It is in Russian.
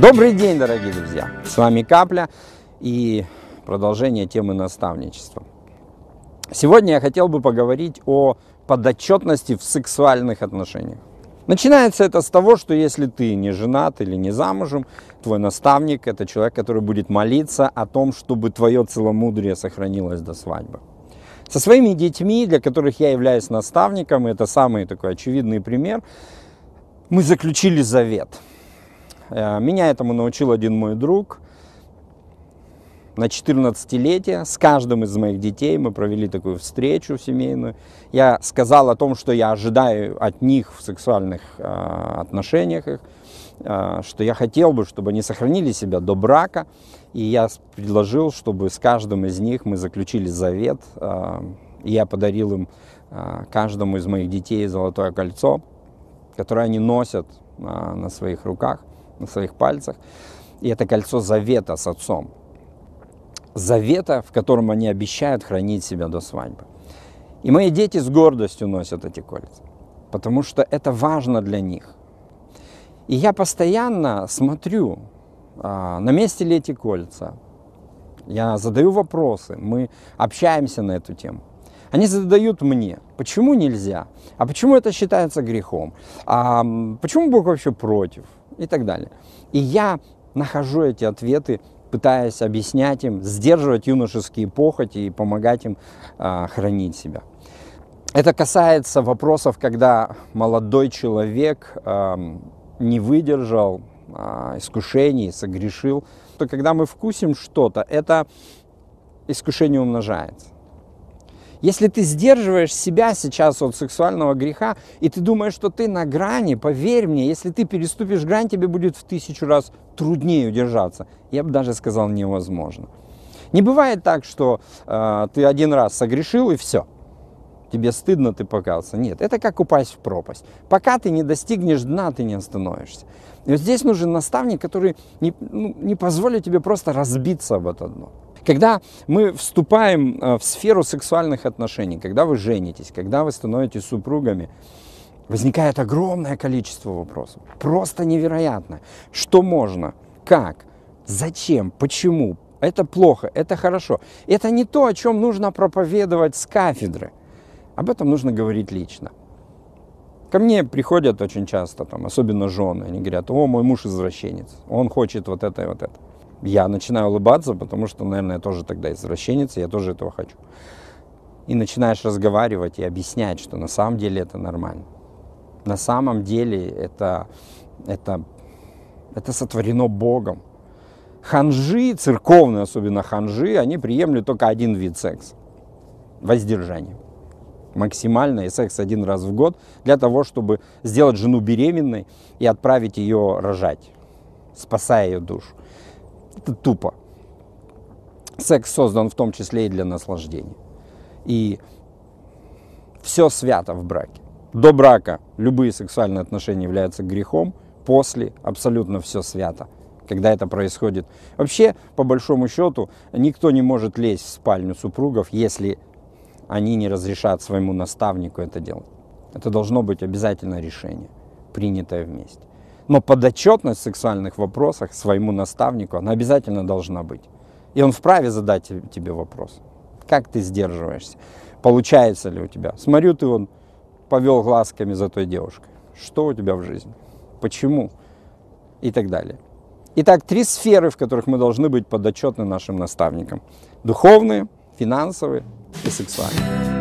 Добрый день, дорогие друзья! С вами Капля и продолжение темы наставничества. Сегодня я хотел бы поговорить о подотчетности в сексуальных отношениях. Начинается это с того, что если ты не женат или не замужем, твой наставник – это человек, который будет молиться о том, чтобы твое целомудрие сохранилось до свадьбы. Со своими детьми, для которых я являюсь наставником, это самый такой очевидный пример, мы заключили завет – Э, меня этому научил один мой друг. На 14-летие с каждым из моих детей мы провели такую встречу семейную. Я сказал о том, что я ожидаю от них в сексуальных э, отношениях их э, что я хотел бы, чтобы они сохранили себя до брака. И я предложил, чтобы с каждым из них мы заключили завет. И я подарил им каждому из моих детей золотое кольцо, которое они носят на своих руках на своих пальцах. И это кольцо завета с отцом. Завета, в котором они обещают хранить себя до свадьбы. И мои дети с гордостью носят эти кольца, потому что это важно для них. И я постоянно смотрю, а, на месте ли эти кольца. Я задаю вопросы, мы общаемся на эту тему. Они задают мне, почему нельзя, а почему это считается грехом, а почему Бог вообще против, и так далее. И я нахожу эти ответы, пытаясь объяснять им, сдерживать юношеские похоти и помогать им э, хранить себя. Это касается вопросов, когда молодой человек э, не выдержал э, искушений, согрешил. То когда мы вкусим что-то, это искушение умножается. Если ты сдерживаешь себя сейчас от сексуального греха, и ты думаешь, что ты на грани, поверь мне, если ты переступишь грань, тебе будет в тысячу раз труднее удержаться. Я бы даже сказал невозможно. Не бывает так, что э, ты один раз согрешил и все. Тебе стыдно, ты покался. Нет, это как упасть в пропасть. Пока ты не достигнешь дна, ты не остановишься. И вот здесь нужен наставник, который не, ну, не позволит тебе просто разбиться об это дно. Когда мы вступаем э, в сферу сексуальных отношений, когда вы женитесь, когда вы становитесь супругами, возникает огромное количество вопросов. Просто невероятно. Что можно? Как? Зачем? Почему? Это плохо, это хорошо. Это не то, о чем нужно проповедовать с кафедры. Об этом нужно говорить лично. Ко мне приходят очень часто, там, особенно жены, они говорят, о, мой муж извращенец, он хочет вот это и вот это я начинаю улыбаться, потому что, наверное, я тоже тогда извращенец, и я тоже этого хочу. И начинаешь разговаривать и объяснять, что на самом деле это нормально. На самом деле это, это, это сотворено Богом. Ханжи, церковные особенно ханжи, они приемлют только один вид секса. Воздержание. Максимально и секс один раз в год для того, чтобы сделать жену беременной и отправить ее рожать, спасая ее душу. Это тупо. Секс создан в том числе и для наслаждения. И все свято в браке. До брака любые сексуальные отношения являются грехом, после абсолютно все свято, когда это происходит. Вообще, по большому счету, никто не может лезть в спальню супругов, если они не разрешат своему наставнику это делать. Это должно быть обязательное решение, принятое вместе. Но подотчетность в сексуальных вопросах своему наставнику, она обязательно должна быть. И он вправе задать тебе вопрос. Как ты сдерживаешься? Получается ли у тебя? Смотрю, ты он повел глазками за той девушкой. Что у тебя в жизни? Почему? И так далее. Итак, три сферы, в которых мы должны быть подотчетны нашим наставникам. Духовные, финансовые и сексуальные.